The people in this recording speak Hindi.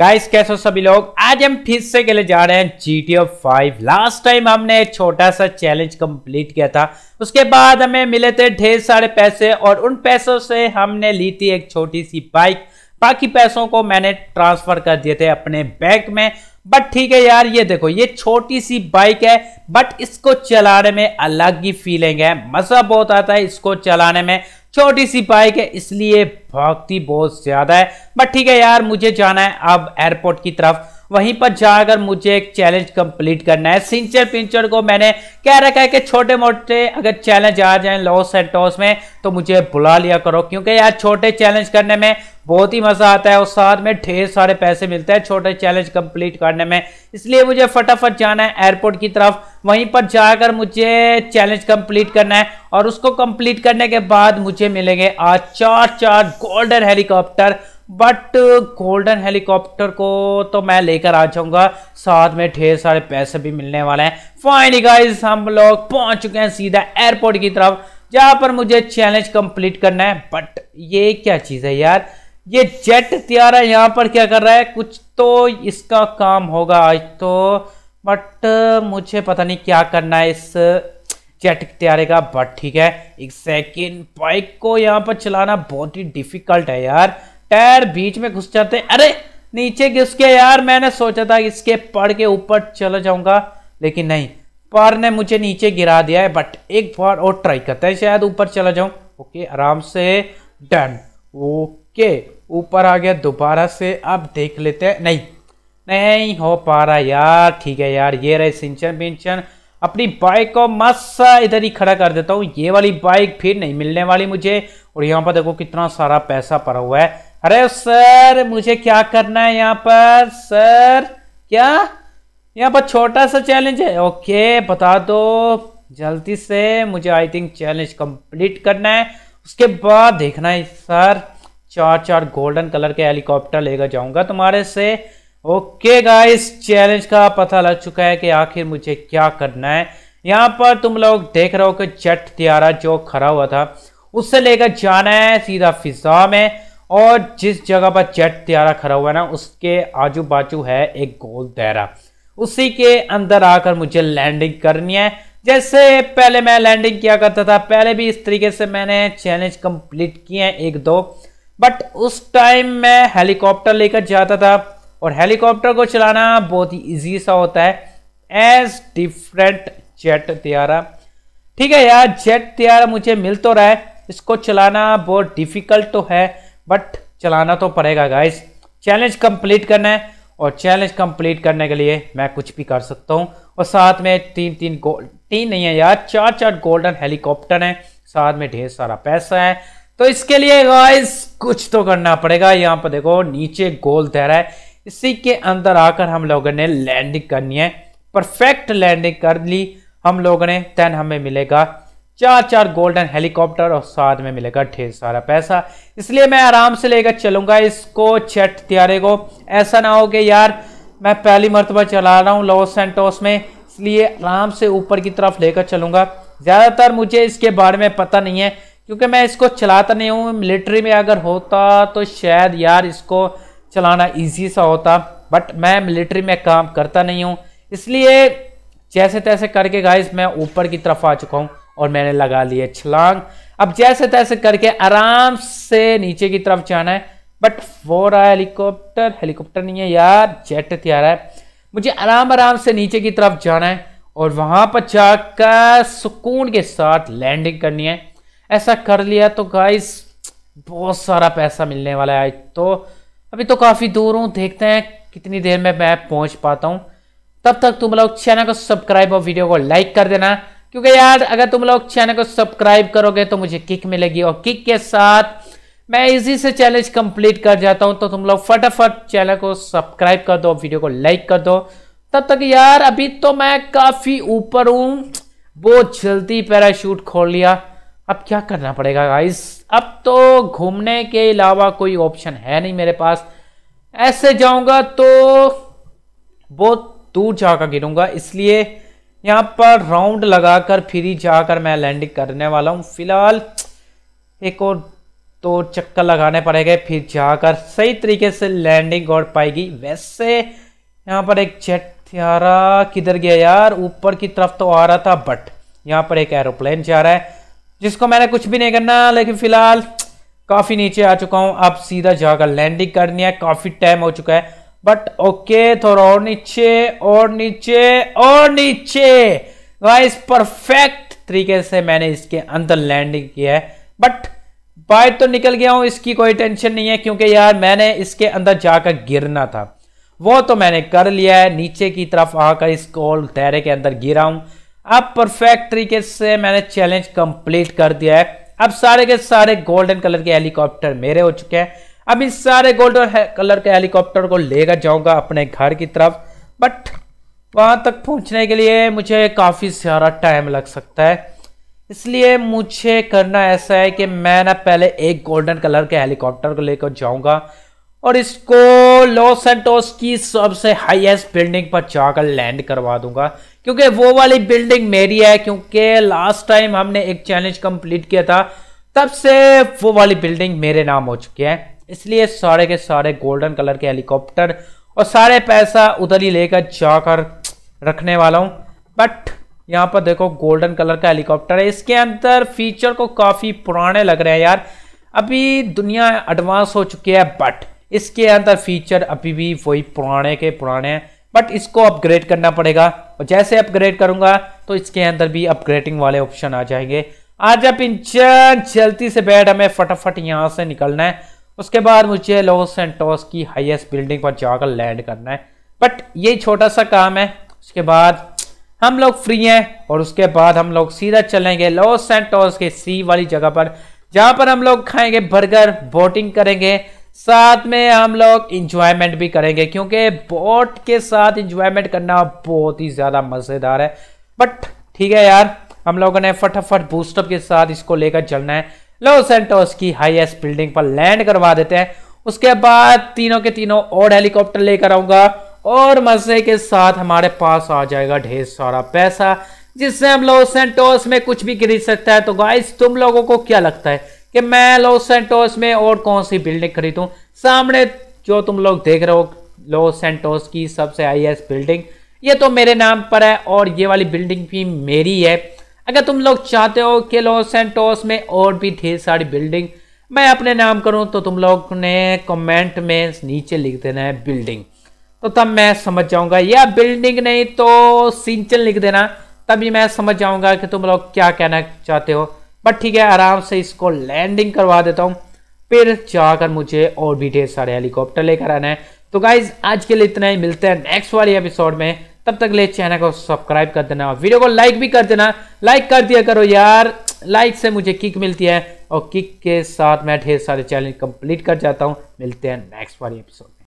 गाइस कैसे हो सभी लोग आज हम फिर से के लिए जा रहे हैं G T five last time हमने एक छोटा सा चैलेंज कंप्लीट किया था उसके बाद हमें मिले थे ढेर सारे पैसे और उन पैसों से हमने ली थी एक छोटी सी बाइक बाकी पैसों को मैंने ट्रांसफर कर दिए थे अपने बैंक में बट ठीक है यार ये देखो ये छोटी सी बाइक है बट इसको चलाने में अलग ही फीलिंग है मजा बहुत आता है इसको चलाने में छोटी सी बाइक है इसलिए भक्ति बहुत ज़्यादा है बट ठीक है यार मुझे जाना है अब एयरपोर्ट की तरफ वहीं पर जाकर मुझे एक चैलेंज कंप्लीट करना है सिंचर पिंचर को मैंने कह रखा है कि छोटे मोटे अगर चैलेंज आ जाए लॉस एंड टॉस में तो मुझे बुला लिया करो क्योंकि यार छोटे चैलेंज करने में बहुत ही मज़ा आता है और साथ में ढेर सारे पैसे मिलते हैं छोटे चैलेंज कंप्लीट करने में इसलिए मुझे फटाफट जाना है एयरपोर्ट की तरफ वहीं पर जाकर मुझे चैलेंज कंप्लीट करना है और उसको कंप्लीट करने के बाद मुझे मिलेंगे आज चार चार golden helicopter but golden helicopter को तो मैं लेकर आ जाऊंगा साथ में ढेर सारे पैसे भी मिलने वाले हैं फाइनली गाइस हम लोग पहुंच चुके हैं सीधा एयरपोर्ट की तरफ जहां पर मुझे चैलेंज कंप्लीट करना है बट ये क्या चीज़ है यार ये जेट त्यारा यहाँ पर क्या कर रहा है कुछ तो इसका काम होगा आज तो बट uh, मुझे पता नहीं क्या करना है इस जेट त्यारे का बट ठीक है एक सेकेंड बाइक को यहाँ पर चलाना बहुत ही डिफिकल्ट है यार टायर बीच में घुस जाते हैं अरे नीचे घुस के यार मैंने सोचा था इसके पढ़ के ऊपर चला जाऊंगा लेकिन नहीं पर ने मुझे नीचे गिरा दिया है बट एक बार और ट्राई करते हैं शायद ऊपर चला जाऊं ओके आराम से डन ओके ऊपर आ गया दोबारा से अब देख लेते हैं नहीं नहीं हो पा रहा यार ठीक है यार ये रहे सिंचन बिंचन अपनी बाइक को मस्त इधर ही खड़ा कर देता हूँ ये वाली बाइक फिर नहीं मिलने वाली मुझे और यहाँ पर देखो कितना सारा पैसा पड़ा हुआ है अरे सर मुझे क्या करना है यहाँ पर सर क्या यहाँ पर छोटा सा चैलेंज है ओके बता दो जल्दी से मुझे आई थिंक चैलेंज कंप्लीट करना है उसके बाद देखना है सर चार चार गोल्डन कलर के हेलीकॉप्टर लेकर जाऊंगा तुम्हारे से ओके गाइस चैलेंज का पता लग चुका है कि आखिर मुझे क्या करना है यहाँ पर तुम लोग देख रहे हो कि जट त्यारा जो खड़ा हुआ था उससे लेकर जाना है सीधा फिजा में और जिस जगह पर जेट त्यारा खड़ा हुआ है ना उसके आजू बाजू है एक गोल दायरा उसी के अंदर आकर मुझे लैंडिंग करनी है जैसे पहले मैं लैंडिंग किया करता था पहले भी इस तरीके से मैंने चैलेंज कंप्लीट किए हैं एक दो बट उस टाइम मैं हेलीकॉप्टर लेकर जाता था और हेलीकॉप्टर को चलाना बहुत ही ईजी सा होता है एज डिफरेंट जेट त्यारा ठीक है यार जेट त्यारा मुझे मिल तो रहा है इसको चलाना बहुत डिफ़िकल्ट तो है बट चलाना तो पड़ेगा गाइस चैलेंज कंप्लीट करना है और चैलेंज कंप्लीट करने के लिए मैं कुछ भी कर सकता हूँ और साथ में तीन तीन गोल्ड तीन नहीं है यार चार चार गोल्डन हेलीकॉप्टर हैं साथ में ढेर सारा पैसा है तो इसके लिए गाइस कुछ तो करना पड़ेगा यहाँ पर देखो नीचे गोल तैरा है इसी के अंदर आकर हम लोगों ने लैंडिंग करनी है परफेक्ट लैंडिंग कर ली हम लोगों ने तेन हमें मिलेगा चार चार गोल्डन हेलीकॉप्टर और साथ में मिलेगा ढेर सारा पैसा इसलिए मैं आराम से लेकर चलूंगा इसको चट त्यारे को ऐसा ना हो कि यार मैं पहली मरतबा चला रहा हूँ लॉस सेंटोस में इसलिए आराम से ऊपर की तरफ लेकर चलूँगा ज़्यादातर मुझे इसके बारे में पता नहीं है क्योंकि मैं इसको चलाता नहीं हूँ मिलिट्री में अगर होता तो शायद यार इसको चलाना ईजी सा होता बट मैं मिलिट्री में काम करता नहीं हूँ इसलिए जैसे तैसे करके गाइस मैं ऊपर की तरफ आ चुका हूँ और मैंने लगा लिए छलांग अब जैसे तैसे करके आराम से नीचे की तरफ जाना है बट वो रहा है हेलीकॉप्टर हेलीकॉप्टर नहीं है यार जेट तैयार है मुझे आराम आराम से नीचे की तरफ जाना है और वहां पर जाकर सुकून के साथ लैंडिंग करनी है ऐसा कर लिया तो गाइस बहुत सारा पैसा मिलने वाला है आज तो अभी तो काफ़ी दूर हूँ देखते हैं कितनी देर में मैं पहुँच पाता हूँ तब तक तुम लोग चैनल को सब्सक्राइब और वीडियो को लाइक कर देना क्योंकि यार अगर तुम लोग चैनल को सब्सक्राइब करोगे तो मुझे किक मिलेगी और किक के साथ मैं इजी से चैलेंज कंप्लीट कर जाता हूं तो तुम लोग फटाफट चैनल को सब्सक्राइब कर दो वीडियो को लाइक कर दो तब तक यार अभी तो मैं काफ़ी ऊपर हूँ बहुत जल्दी पैराशूट खोल लिया अब क्या करना पड़ेगा गाइस अब तो घूमने के अलावा कोई ऑप्शन है नहीं मेरे पास ऐसे जाऊंगा तो बहुत दूर जाकर गिरूंगा इसलिए यहाँ पर राउंड लगाकर फिर जाकर मैं लैंडिंग करने वाला हूँ फिलहाल एक और तो चक्कर लगाने पड़ेगा फिर जाकर सही तरीके से लैंडिंग और पाएगी वैसे यहाँ पर एक जेट थियारा किधर गया यार ऊपर की तरफ तो आ रहा था बट यहाँ पर एक एरोप्लेन जा रहा है जिसको मैंने कुछ भी नहीं करना लेकिन फिलहाल काफ़ी नीचे आ चुका हूँ अब सीधा जाकर लैंडिंग करनी है काफ़ी टाइम हो चुका है बट ओके थोड़ा और नीचे और नीचे और नीचे गाइस परफेक्ट तरीके से मैंने इसके अंदर लैंडिंग किया है बट बाइट तो निकल गया हूं इसकी कोई टेंशन नहीं है क्योंकि यार मैंने इसके अंदर जाकर गिरना था वो तो मैंने कर लिया है नीचे की तरफ आकर इस कॉल तैरे के अंदर गिरा हूं अब परफेक्ट तरीके से मैंने चैलेंज कंप्लीट कर दिया है अब सारे के सारे गोल्डन कलर के हेलीकॉप्टर मेरे हो चुके हैं अब इस सारे गोल्ड और कलर के हेलीकॉप्टर को लेकर जाऊंगा अपने घर की तरफ बट वहां तक पहुंचने के लिए मुझे काफ़ी सारा टाइम लग सकता है इसलिए मुझे करना ऐसा है कि मैं ना पहले एक गोल्डन कलर के हेलीकॉप्टर को लेकर जाऊंगा और इसको लॉस एंटोस की सबसे हाईएस्ट बिल्डिंग पर जाकर लैंड करवा दूंगा क्योंकि वो वाली बिल्डिंग मेरी है क्योंकि लास्ट टाइम हमने एक चैलेंज कंप्लीट किया था तब से वो वाली बिल्डिंग मेरे नाम हो चुकी है इसलिए सारे के सारे गोल्डन कलर के हेलीकॉप्टर और सारे पैसा उधर ही लेकर जाकर रखने वाला हूँ बट यहाँ पर देखो गोल्डन कलर का हेलीकॉप्टर है इसके अंदर फीचर को काफ़ी पुराने लग रहे हैं यार अभी दुनिया एडवांस हो चुकी है बट इसके अंदर फीचर अभी भी वही पुराने के पुराने हैं बट इसको अपग्रेड करना पड़ेगा और जैसे अपग्रेड करूँगा तो इसके अंदर भी अपग्रेडिंग वाले ऑप्शन आ जाएंगे आज आप इंजन जल्दी से बैठ हमें फटाफट यहाँ से निकलना है उसके बाद मुझे लॉस सेंटोस की हाईएस्ट बिल्डिंग पर जाकर लैंड करना है बट ये छोटा सा काम है उसके बाद हम लोग फ्री हैं और उसके बाद हम लोग सीधा चलेंगे लॉस सेंटोस के सी वाली जगह पर जहाँ पर हम लोग खाएंगे बर्गर बोटिंग करेंगे साथ में हम लोग इंजॉयमेंट भी करेंगे क्योंकि बोट के साथ इंजॉयमेंट करना बहुत ही ज़्यादा मज़ेदार है बट ठीक है यार हम लोगों ने फटाफट बूस्टअप के साथ इसको लेकर चलना है लॉस सेंटोस की हाईएस्ट बिल्डिंग पर लैंड करवा देते हैं उसके बाद तीनों के तीनों और हेलीकॉप्टर लेकर आऊंगा और मजे के साथ हमारे पास आ जाएगा ढेर सारा पैसा जिससे हम लॉस सेंटोस में कुछ भी खरीद सकता है तो गाइस तुम लोगों को क्या लगता है कि मैं लॉस सेंटोस में और कौन सी बिल्डिंग खरीदू सामने जो तुम लोग देख रहे हो लॉस सेंटोस की सबसे हाईएस्ट बिल्डिंग ये तो मेरे नाम पर है और ये वाली बिल्डिंग भी मेरी है अगर तुम लोग चाहते हो कि लॉस सेंटोस में और भी ढेर सारी बिल्डिंग मैं अपने नाम करूं तो तुम लोग ने कमेंट में नीचे लिख देना है बिल्डिंग तो तब मैं समझ जाऊंगा या बिल्डिंग नहीं तो सिंचन लिख देना तभी मैं समझ जाऊंगा कि तुम लोग क्या कहना चाहते हो बट ठीक है आराम से इसको लैंडिंग करवा देता हूँ फिर जाकर मुझे और भी ढेर सारे हेलीकॉप्टर लेकर आना है तो गाइज आज के लिए इतना ही मिलते हैं नेक्स्ट वाली एपिसोड में तब तक ले चैनल को सब्सक्राइब कर देना और वीडियो को लाइक भी कर देना लाइक कर दिया करो यार लाइक से मुझे किक मिलती है और किक के साथ मैं ढेर सारे चैलेंज कंप्लीट कर जाता हूँ मिलते हैं नेक्स्ट वाली एपिसोड